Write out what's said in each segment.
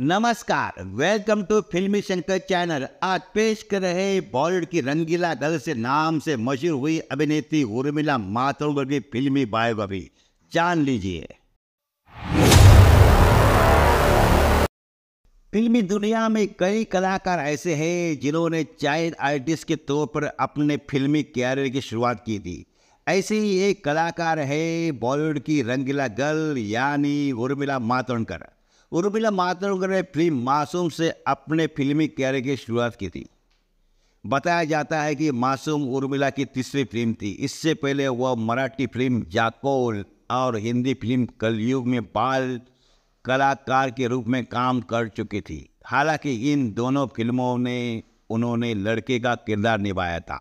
नमस्कार welcome to फिल्मी Shankar channel आज पेश कर रहे बॉलीवुड की रंगीला दल से नाम से मशहूर हुई अभिनेत्री उर्मिला माथुर की फिल्मी बायोग्राफी जान लीजिए फिल्मी दुनिया में कई कलाकार ऐसे हैं जिन्होंने चाइल्ड आर्टिस्ट के तौर पर अपने फिल्मी कैरियर की शुरुआत की थी ऐसे ही एक कलाकार है बॉलीवुड की रंगीला गर्ल यानी उर्मिला मातोंडकर उर्मिला मातोंडकर ने फिल्म मासूम से अपने फिल्मी कैरियर की शुरुआत की थी बताया जाता है कि मासूम उर्मिला की तीसरी फिल्म थी इससे पहले वह मराठी फिल्म जाकोल और हिंदी फिल्म कलयुग में बाल कलाकार के रूप में काम कर चुकी थी हालांकि इन दोनों फिल्मों ने उन्होंने लड़के का किरदार निभाया था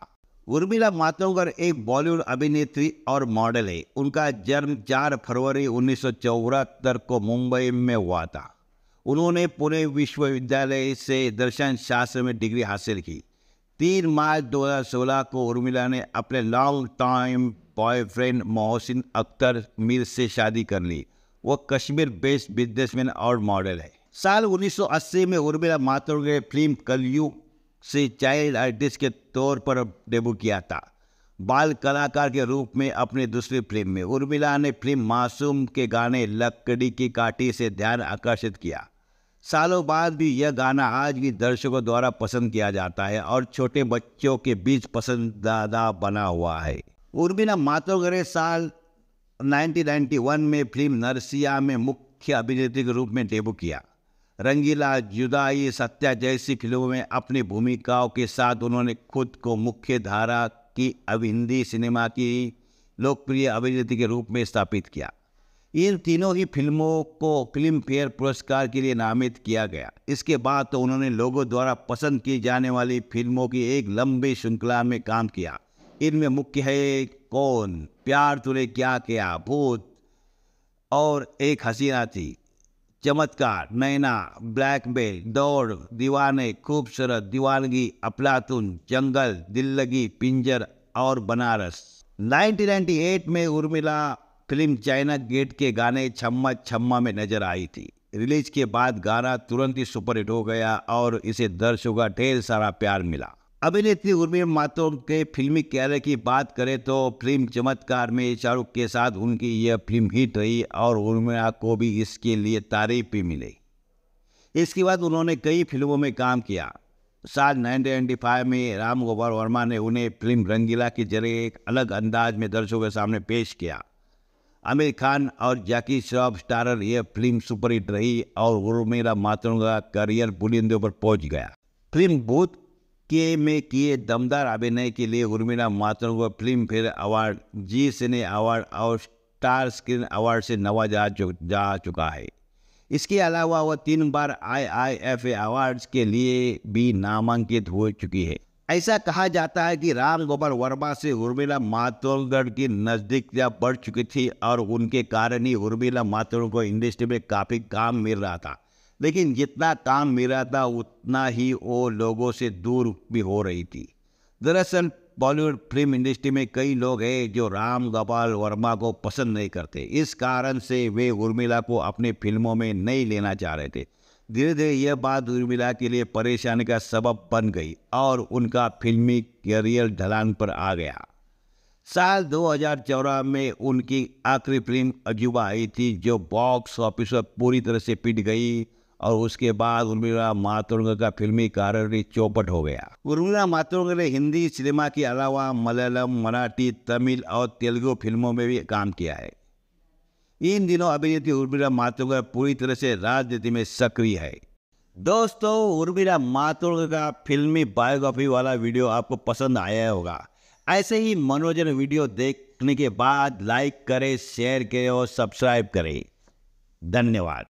उर्मिला मातोंगर एक बॉलीवुड अभिनेत्री और मॉडल है उनका जन्म 4 फरवरी उन्नीस को मुंबई में हुआ था उन्होंने पुणे विश्वविद्यालय से दर्शन शास्त्र में डिग्री हासिल की तीन मार्च 2016 को उर्मिला ने अपने long time boyfriend Mohsin Akhtar Mir से शादी कर ली वो कश्मीर बेस्ड बिजनेसमैन और मॉडल है साल 1980 में उर्मिला मातोड़कर फिल्म कलयुग से चाइल्ड आर्टिस्ट के तौर पर डेब्यू किया था बाल कलाकार के रूप में अपने दूसरी फिल्म में उर्मिला ने फिल्म मासूम के गाने लकड़ी की काटी से ध्यान आकर्षित किया सालों बाद भी यह गाना आज भी दर्शकों द्वारा पसंद किया जाता है और छोटे बच्चों के बीच पसंदीदा बना हुआ है उर्मिला मातोगरे साल 1991 में फिल्म नरसिया में मुख्य अभिनेत्री के रूप में डेब्यू किया रंगीला जुदाई सत्या जैसी फिल्मों में अपनी भूमिकाओं के साथ उन्होंने खुद को मुख्य धारा की अब हिंदी सिनेमा की लोकप्रिय अभिनेत्री के रूप में स्थापित किया इन तीनों ही फिल्मों को फिल्म फेयर पुरस्कार के लिए नामित किया गया इसके बाद तो उन्होंने लोगों द्वारा पसंद की जाने वाली फिल्मों की एक लंबी श्रृंखला में काम किया इनमें मुख्य है कौन प्यार तुरे क्या क्या भूत और एक हसीना थी चमत्कार नैना बेल दौड़ दीवाने खूबसूरत दीवानगी अपलातुन जंगल दिल्लगी पिंजर और बनारस 1998 में उर्मिला फिल्म चाइना गेट के गाने छम्मा छम्मा में नजर आई थी रिलीज के बाद गाना तुरंत ही सुपरहिट हो गया और इसे दर्शकों का ढेर सारा प्यार मिला अभिनेत्री उर्मी मातोम के फिल्मी कैरियर की बात करें तो फिल्म चमत्कार में शाहरुख के साथ उनकी यह फिल्म हिट रही और उर्मिला को भी इसके लिए तारीफ भी मिली इसके बाद उन्होंने कई फिल्मों में काम किया साल नाइनटीन में राम गोपाल वर्मा ने उन्हें फिल्म रंगीला के जरिए एक अलग अंदाज में दर्शकों के सामने पेश किया आमिर खान और जैकी श्रॉफ स्टारर यह फिल्म सुपरहिट रही और उर्मिला मातोम का करियर बुलंदियों पर पहुंच गया फिल्म भूत के में किए दमदार अभिनय के लिए उर्मिला मातर को Filmfare award Zee cine award और स्टार स्क्रीन अवार्ड से नवाजा जा चुका है इसके अलावा वह तीन बार आई आई एफ ए अवार्ड के लिए भी नामांकित हो चुकी है ऐसा कहा जाता है कि राम गोपाल वर्मा से उर्मिला मातोलगढ़ की नज़दीकता बढ़ चुकी थी और उनके कारण ही उर्मिला मातोड़ को इंडस्ट्री में काफ़ी काम मिल रहा था लेकिन जितना काम मेरा था उतना ही वो लोगों से दूर भी हो रही थी दरअसल बॉलीवुड फिल्म इंडस्ट्री में कई लोग हैं जो राम गोपाल वर्मा को पसंद नहीं करते इस कारण से वे उर्मिला को अपनी फिल्मों में नहीं लेना चाह रहे थे धीरे धीरे यह बात उर्मिला के लिए परेशानी का सबब बन गई और उनका फिल्मी करियर ढलान पर आ गया साल दो में उनकी आखिरी फिल्म अजूबा आई थी जो बॉक्स ऑफिस पर पूरी तरह से पिट गई और उसके बाद उर्मिला मातुंग का फिल्मी कारण चौपट हो गया उर्मिला मातुंग ने हिंदी सिनेमा के अलावा मलयालम मराठी तमिल और तेलुगु फिल्मों में भी काम किया है इन दिनों अभिनेत्री उर्मिला मातुंग पूरी तरह से राजनीति में सक्रिय है दोस्तों उर्मिला मातुंग का फिल्मी बायोग्राफी वाला वीडियो आपको पसंद आया होगा ऐसे ही मनोरंजन वीडियो देखने के बाद लाइक करें शेयर करें और सब्सक्राइब करें धन्यवाद